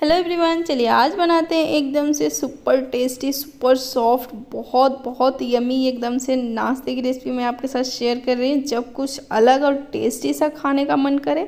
hello everyone चलिए आज बनाते हैं एकदम से सुपर टेस्टी सुपर सॉफ्ट बहुत बहुत यमी एकदम से नाश्ते की रेसिपी मैं आपके साथ शेयर कर रही हूँ जब कुछ अलग और टेस्टी सा खाने का मन करे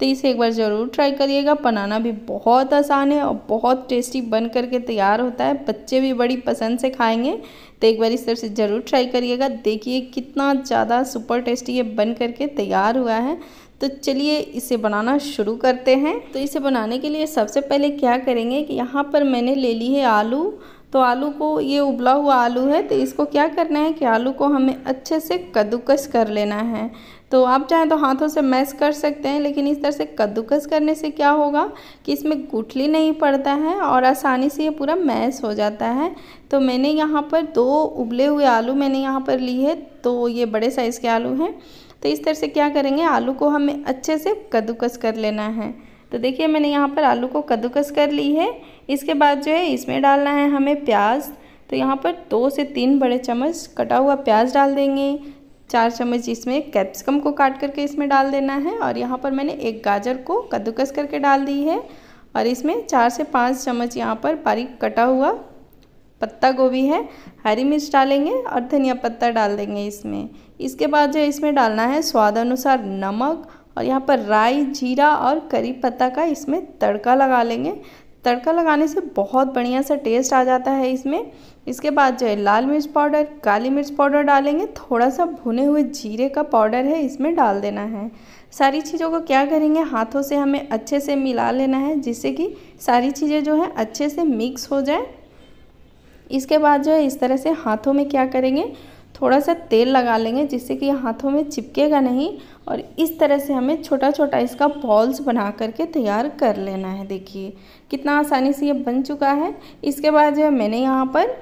तो इसे एक बार ज़रूर ट्राई करिएगा बनाना भी बहुत आसान है और बहुत टेस्टी बन करके तैयार होता है बच्चे भी बड़ी पसंद से खाएंगे तो एक बार इस तरह से ज़रूर ट्राई करिएगा देखिए कितना ज़्यादा सुपर टेस्टी ये बन करके तैयार हुआ है तो चलिए इसे बनाना शुरू करते हैं तो इसे बनाने के लिए सबसे पहले क्या करेंगे कि यहाँ पर मैंने ले ली है आलू तो आलू को ये उबला हुआ आलू है तो इसको क्या करना है कि आलू को हमें अच्छे से कद्दूकस कर लेना है तो आप चाहें तो हाथों से मैश कर सकते हैं लेकिन इस तरह से कद्दूकस करने से क्या होगा कि इसमें गुठली नहीं पड़ता है और आसानी से ये पूरा मैश हो जाता है तो मैंने यहाँ पर दो उबले हुए आलू मैंने यहाँ पर ली है तो ये बड़े साइज़ के आलू हैं तो इस तरह से क्या करेंगे आलू को हमें अच्छे से कद्दूकस कर लेना है तो देखिए मैंने यहाँ पर आलू को कद्दूकस कर ली है इसके बाद जो है इसमें डालना है हमें प्याज तो यहाँ पर दो से तीन बड़े चम्मच कटा हुआ प्याज डाल देंगे चार चम्मच इसमें कैप्सिकम को काट करके इसमें डाल देना है और यहाँ पर मैंने एक गाजर को कद्दूकस करके डाल दी है और इसमें चार से पाँच चम्मच यहाँ पर बारीक कटा हुआ पत्ता गोभी है हरी मिर्च डालेंगे और धनिया पत्ता डाल देंगे इसमें इसके बाद जो इसमें डालना है स्वाद अनुसार नमक और यहाँ पर राई जीरा और करी पत्ता का इसमें तड़का लगा लेंगे तड़का लगाने से बहुत बढ़िया सा टेस्ट आ जाता है इसमें इसके बाद जो है लाल मिर्च पाउडर काली मिर्च पाउडर डालेंगे थोड़ा सा भुने हुए जीरे का पाउडर है इसमें डाल देना है सारी चीज़ों को क्या करेंगे हाथों से हमें अच्छे से मिला लेना है जिससे कि सारी चीज़ें जो है अच्छे से मिक्स हो जाए इसके बाद जो है इस तरह से हाथों में क्या करेंगे थोड़ा सा तेल लगा लेंगे जिससे कि हाथों में चिपकेगा नहीं और इस तरह से हमें छोटा छोटा इसका बॉल्स बना करके तैयार कर लेना है देखिए कितना आसानी से ये बन चुका है इसके बाद जो है मैंने यहाँ पर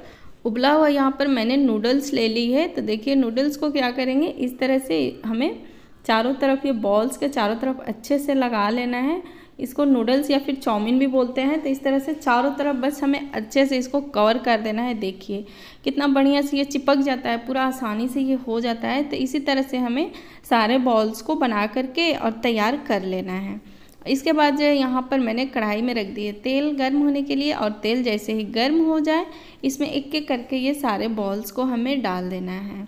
उबला हुआ यहाँ पर मैंने नूडल्स ले ली है तो देखिए नूडल्स को क्या करेंगे इस तरह से हमें चारों तरफ ये बॉल्स के चारों तरफ अच्छे से लगा लेना है इसको नूडल्स या फिर चाउमीन भी बोलते हैं तो इस तरह से चारों तरफ बस हमें अच्छे से इसको कवर कर देना है देखिए कितना बढ़िया से ये चिपक जाता है पूरा आसानी से ये हो जाता है तो इसी तरह से हमें सारे बॉल्स को बना करके और तैयार कर लेना है इसके बाद जो है यहाँ पर मैंने कढ़ाई में रख दिए तेल गर्म होने के लिए और तेल जैसे ही गर्म हो जाए इसमें एक एक करके ये सारे बॉल्स को हमें डाल देना है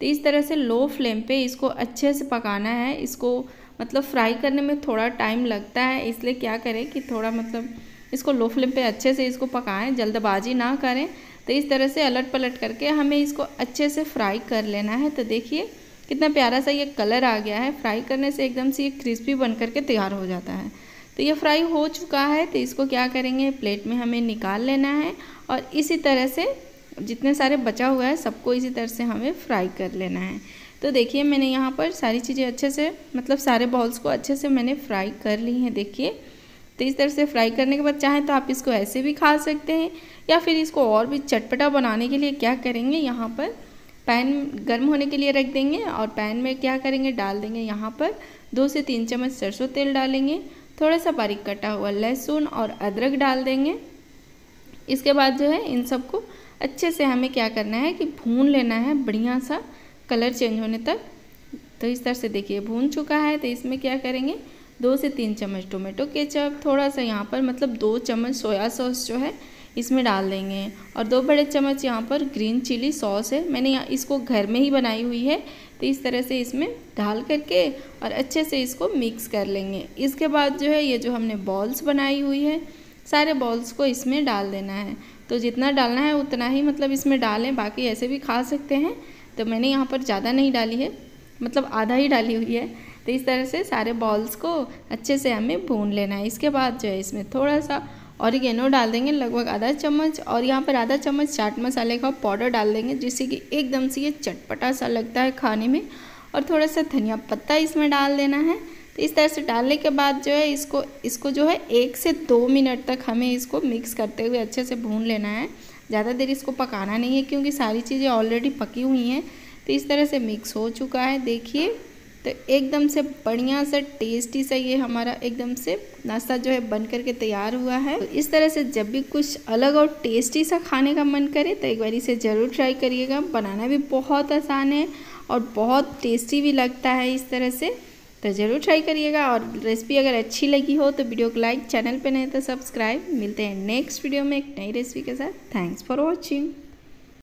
तो इस तरह से लो फ्लेम पे इसको अच्छे से पकाना है इसको मतलब फ्राई करने में थोड़ा टाइम लगता है इसलिए क्या करें कि थोड़ा मतलब इसको लो फ्लेम पे अच्छे से इसको पकाएं जल्दबाजी ना करें तो इस तरह से अलट पलट करके हमें इसको अच्छे से फ्राई कर लेना है तो देखिए कितना प्यारा सा ये कलर आ गया है फ्राई करने से एकदम से ये क्रिस्पी बन करके तैयार हो जाता है तो ये फ्राई हो चुका है तो इसको क्या करेंगे प्लेट में हमें निकाल लेना है और इसी तरह से जितने सारे बचा हुआ है सबको इसी तरह से हमें फ्राई कर लेना है तो देखिए मैंने यहाँ पर सारी चीज़ें अच्छे से मतलब सारे बॉल्स को अच्छे से मैंने फ्राई कर ली हैं देखिए तो इस तरह से फ्राई करने के बाद चाहें तो आप इसको ऐसे भी खा सकते हैं या फिर इसको और भी चटपटा बनाने के लिए क्या करेंगे यहाँ पर पैन गर्म होने के लिए रख देंगे और पैन में क्या करेंगे डाल देंगे यहाँ पर दो से तीन चम्मच सरसों तेल डालेंगे थोड़ा सा बारीक कटा हुआ लहसुन और अदरक डाल देंगे इसके बाद जो है इन सबको अच्छे से हमें क्या करना है कि भून लेना है बढ़िया सा कलर चेंज होने तक तो इस तरह से देखिए भून चुका है तो इसमें क्या करेंगे दो से तीन चम्मच टोमेटो केचप थोड़ा सा यहाँ पर मतलब दो चम्मच सोया सॉस जो है इसमें डाल देंगे और दो बड़े चम्मच यहाँ पर ग्रीन चिली सॉस है मैंने यहाँ इसको घर में ही बनाई हुई है तो इस तरह से इसमें डाल करके और अच्छे से इसको मिक्स कर लेंगे इसके बाद जो है ये जो हमने बॉल्स बनाई हुई है सारे बॉल्स को इसमें डाल देना है तो जितना डालना है उतना ही मतलब इसमें डालें बाकी ऐसे भी खा सकते हैं तो मैंने यहाँ पर ज़्यादा नहीं डाली है मतलब आधा ही डाली हुई है तो इस तरह से सारे बॉल्स को अच्छे से हमें भून लेना है इसके बाद जो है इसमें थोड़ा सा ऑरिगेनो डाल देंगे लगभग आधा चम्मच और यहाँ पर आधा चम्मच चाट मसाले का पाउडर डाल देंगे जिससे कि एकदम से ये चटपटा सा लगता है खाने में और थोड़ा सा धनिया पत्ता इसमें डाल देना है तो इस तरह से डालने के बाद जो है इसको इसको जो है एक से दो मिनट तक हमें इसको मिक्स करते हुए अच्छे से भून लेना है ज़्यादा देर इसको पकाना नहीं है क्योंकि सारी चीज़ें ऑलरेडी पकी हुई हैं तो इस तरह से मिक्स हो चुका है देखिए तो एकदम से बढ़िया सा टेस्टी सा ये हमारा एकदम से नाश्ता जो है बन करके तैयार हुआ है तो इस तरह से जब भी कुछ अलग और टेस्टी सा खाने का मन करे तो एक बार इसे ज़रूर ट्राई करिएगा बनाना भी बहुत आसान है और बहुत टेस्टी भी लगता है इस तरह से तो ज़रूर ट्राई करिएगा और रेसिपी अगर अच्छी लगी हो तो वीडियो को लाइक चैनल पे नहीं तो सब्सक्राइब मिलते हैं नेक्स्ट वीडियो में एक नई रेसिपी के साथ थैंक्स फॉर वॉचिंग